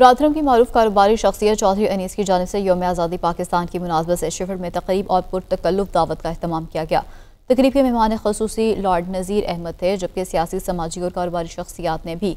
ब्रादरम की मरूफ कारोबारी शख्सियत चौधरी अनीस की जानब से योम आज़ादी पाकिस्तान की मुनासबत से शिविर में तकरीब और पुरतकल्लुफ़ दावत का अहतमाम किया गया तकरीब के मेहमान खसूसी लॉर्ड नज़ीर अहमद थे जबकि सियासी समाजी और कारोबारी शख्सियात ने भी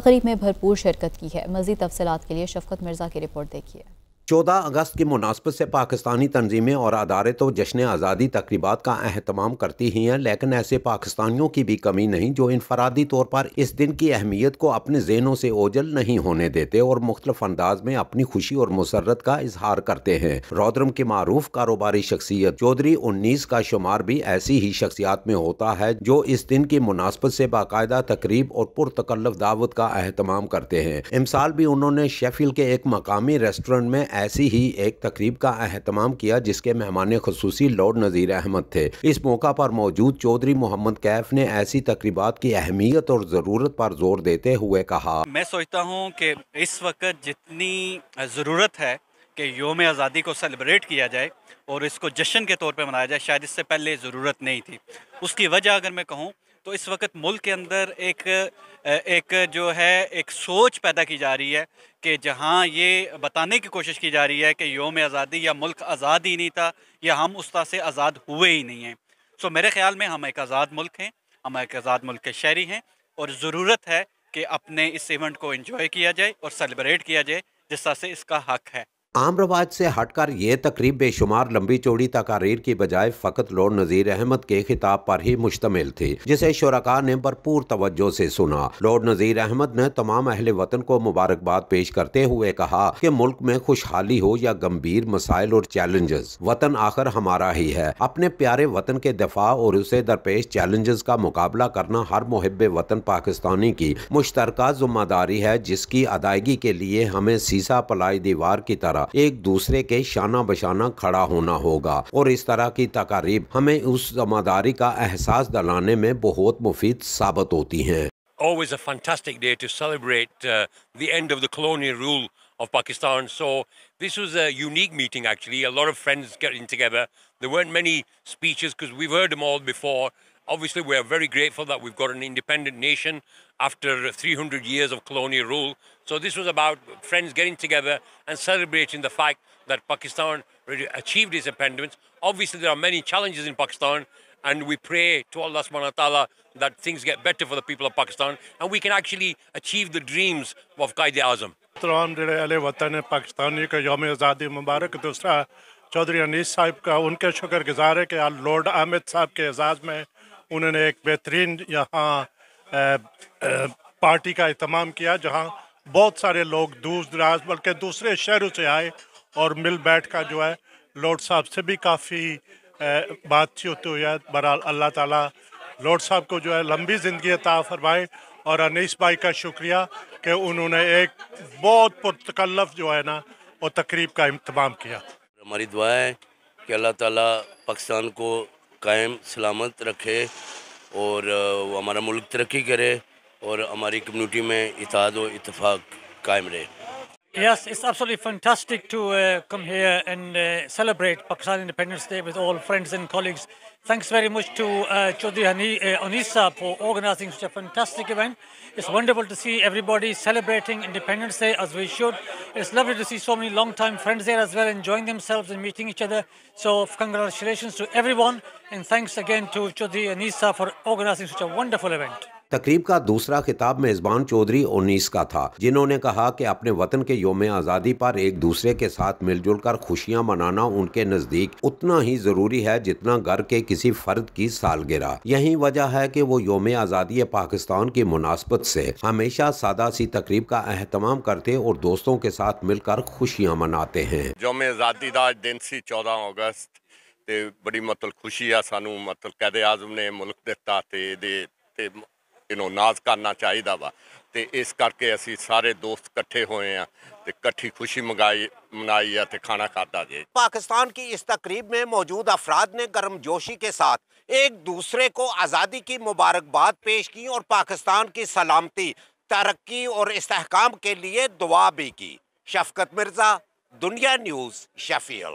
तकरीब में भरपूर शिरकत की है मजीद तफसलत के लिए शफकत मिर्ज़ा की रिपोर्ट देखिए चौदह अगस्त की मुनासबत से पाकिस्तानी तनजीमें और अदारे तो जश्न आज़ादी तकरीबा का अहतमाम करती ही हैं लेकिन ऐसे पाकिस्तानियों की भी कमी नहीं जो इनफरादी तौर पर इस दिन की अहमियत को अपने जहनों से ओझल नहीं होने देते और मुख्तफ अंदाज में अपनी खुशी और मुसरत का इजहार करते हैं रौद्रम की मरूफ कारोबारी शख्सियत चौधरी उन्नीस का शुमार भी ऐसी ही शख्सियात में होता है जो इस दिन की मुनासबत से बाकायदा तकरीब और पुरतकल्लफ दावत का अहतमाम करते हैं इमसाल भी उन्होंने शेफिल के एक मकामी रेस्टोरेंट में ऐसी ही एक तकरीब का अहतमाम किया जिसके मेहमान खसूसी लॉर्ड नज़ीर अहमद थे इस मौका पर मौजूद चौधरी मोहम्मद कैफ ने ऐसी तकरीबा की अहमियत और ज़रूरत पर जोर देते हुए कहा मैं सोचता हूँ कि इस वक्त जितनी ज़रूरत है कि योम आज़ादी को सेलिब्रेट किया जाए और इसको जश्न के तौर पर मनाया जाए शायद इससे पहले ज़रूरत नहीं थी उसकी वजह अगर मैं कहूँ तो इस वक्त मुल्क के अंदर एक एक जो है एक सोच पैदा की जा रही है कि जहाँ ये बताने की कोशिश की जा रही है कि योम आज़ादी या मुल्क आज़ाद ही नहीं था या हम उस तरह से आज़ाद हुए ही नहीं हैं सो मेरे ख्याल में हम एक आज़ाद मुल्क हैं हम एक आज़ाद मुल्क के शहरी हैं और ज़रूरत है कि अपने इस इवेंट को इन्जॉय किया जाए और सेलिब्रेट किया जाए जिस तरह से इसका हक है आम रवाज से हटकर ये तकरीब बेशुमार लंबी चौड़ी तकारीर की बजाय फ़कत लोड नज़ीर अहमद के खिताब पर ही मुश्तमिल थी जिसे शुरा ने भरपूर तवज्जो से सुना लोड नज़ीर अहमद ने तमाम अहले वतन को मुबारकबाद पेश करते हुए कहा कि मुल्क में खुशहाली हो या गंभीर मसाइल और चैलेंजेस वतन आखिर हमारा ही है अपने प्यारे वतन के दफा और उसे दरपेश चैलेंजेस का मुकाबला करना हर मुहब वतन पाकिस्तानी की मुश्तरका जुम्मेदारी है जिसकी अदायगी के लिए हमें सीसा पलाई दीवार की तरह एक दूसरे के शाना बशाना खड़ा होना होगा और इस तरह की तकारीब हमें उस जमादारी का एहसास दिलाने में बहुत मुफीद साबित होती है always a fantastic day to celebrate uh, the end of the colonial rule of Pakistan. So this was a unique meeting, actually. A lot of friends getting together. There weren't many speeches because we've heard them all before. Obviously, we are very grateful that we've got an independent nation after 300 years of colonial rule. So this was about friends getting together and celebrating the fact that Pakistan achieved its independence. Obviously, there are many challenges in Pakistan, and we pray to Allah subhanahu wa ta'ala that things get better for the people of Pakistan and we can actually achieve the dreams of Qaeda Azam. तमाम जड़े अले वतन पाकिस्तानी का योम आज़ादी मुबारक दूसरा चौधरी अनीस साहब का उनके शुक्रगुजार है कि लॉर्ड आमिद साहब के एजाज़ उन्होंने एक बेहतरीन यहाँ पार्टी का अहतमाम किया जहाँ बहुत सारे लोग दूर दराज बल्कि दूसरे शहरों से आए और मिल बैठ का जो है लॉर्ड साहब से भी काफ़ी बातचीत हुई है बहरहाल अल्लाह ताला लॉर्ड साहब को जो है लंबी ज़िंदगी ता फरमाए और अनीस भाई का शुक्रिया कि उन्होंने एक बहुत पुरतकल्लफ जो है ना वो तकरीब का अहतमाम किया हमारी दुआ है कि अल्लाह ताला पाकिस्तान को कायम सलामत रखे और हमारा मुल्क तरक्की करे और हमारी कम्यूनिटी में इताद व इतफाक़ कायम रहे Yes, it's absolutely fantastic to uh, come here and uh, celebrate Pakistan Independence Day with all friends and colleagues. Thanks very much to uh, Chaudhry Anisa uh, for organizing such a fantastic event. It's wonderful to see everybody celebrating Independence Day as we should. It's lovely to see so many long-time friends there as well, enjoying themselves and meeting each other. So congratulations to everyone, and thanks again to Chaudhry Anissa for organizing such a wonderful event. तकरीब का दूसरा खिताब मेजबान चौधरी उन्नीस का था जिन्होंने कहा कि अपने वतन के योम आज़ादी पर एक दूसरे के साथ मिलजुल कर खुशियाँ मनाना उनके नज़दीक उतना ही ज़रूरी है जितना घर के किसी फर्द की सालगिरह यही वजह है कि वो योम आज़ादी पाकिस्तान की मुनासबत से हमेशा सादा सी तकरीब का अहतमाम करते और दोस्तों के साथ मिलकर खुशियाँ मनाते हैं योम आज़ादी का दिन सी चौदह अगस्त बड़ी मतलब खुशी है सू मतलब ਮਤਲਬ आजम ने मुल्क दिता ਇਹਨੂੰ नाज करना चाहिए वा तो इस करके असी सारे दोस्त कट्ठे ਹੋਏ हैं तो कट्ठी खुशी मंगाई मनाई है तो खाना खाता जे पाकिस्तान की इस तकरीब में मौजूद अफराद ने गर्म जोशी के साथ एक दूसरे को आज़ादी की मुबारकबाद पेश की और पाकिस्तान की सलामती तरक्की और इसकाम के लिए दुआ भी की शफकत मिर्ज़ा दुनिया न्यूज़ शफील